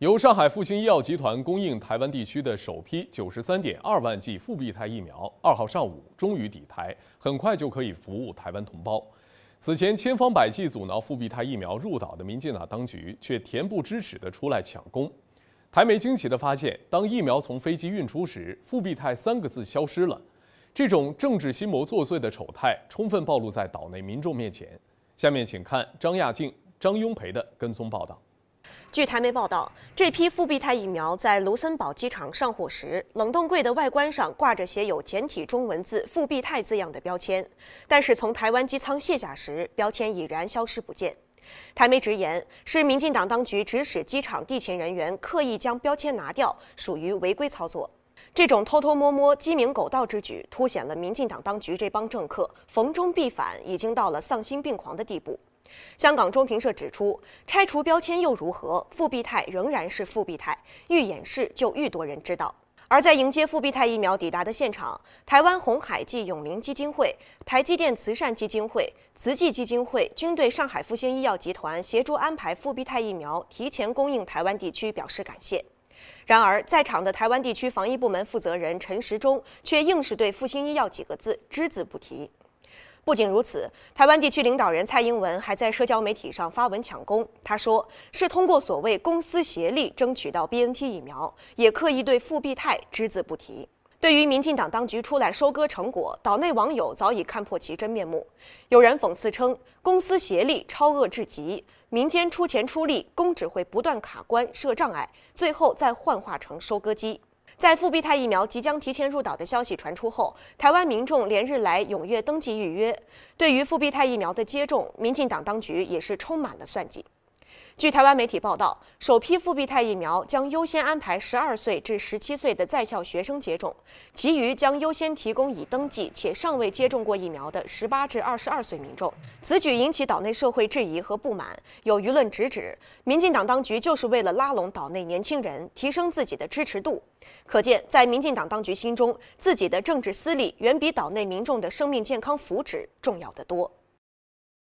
由上海复星医药集团供应台湾地区的首批九十三点二万剂复必泰疫苗，二号上午终于抵台，很快就可以服务台湾同胞。此前千方百计阻挠复必泰疫苗入岛的民进党当局，却恬不知耻地出来抢功。台媒惊奇地发现，当疫苗从飞机运出时，“复必泰”三个字消失了。这种政治心魔作祟的丑态，充分暴露在岛内民众面前。下面请看张亚静、张雍培的跟踪报道。据台媒报道，这批复必泰疫苗在卢森堡机场上货时，冷冻柜的外观上挂着写有简体中文字“复必泰”字样的标签，但是从台湾机舱卸下时，标签已然消失不见。台媒直言，是民进党当局指使机场地勤人员刻意将标签拿掉，属于违规操作。这种偷偷摸摸、鸡鸣狗盗之举，凸显了民进党当局这帮政客逢中必反，已经到了丧心病狂的地步。香港中评社指出，拆除标签又如何？复必泰仍然是复必泰，愈掩饰就愈多人知道。而在迎接复必泰疫苗抵达的现场，台湾红海暨永龄基金会、台积电慈善基金会、慈济基金会均对上海复星医药集团协助安排复必泰疫苗提前供应台湾地区表示感谢。然而，在场的台湾地区防疫部门负责人陈时中却硬是对复星医药几个字只字不提。不仅如此，台湾地区领导人蔡英文还在社交媒体上发文抢功。他说是通过所谓公私协力争取到 B N T 疫苗，也刻意对傅必泰只字不提。对于民进党当局出来收割成果，岛内网友早已看破其真面目。有人讽刺称，公私协力超恶至极，民间出钱出力，公只会不断卡关设障碍，最后再幻化成收割机。在复必泰疫苗即将提前入岛的消息传出后，台湾民众连日来踊跃登记预约。对于复必泰疫苗的接种，民进党当局也是充满了算计。据台湾媒体报道，首批复必泰疫苗将优先安排12岁至17岁的在校学生接种，其余将优先提供已登记且尚未接种过疫苗的18至22岁民众。此举引起岛内社会质疑和不满，有舆论直指，民进党当局就是为了拉拢岛内年轻人，提升自己的支持度。可见，在民进党当局心中，自己的政治私利远比岛内民众的生命健康福祉重要得多。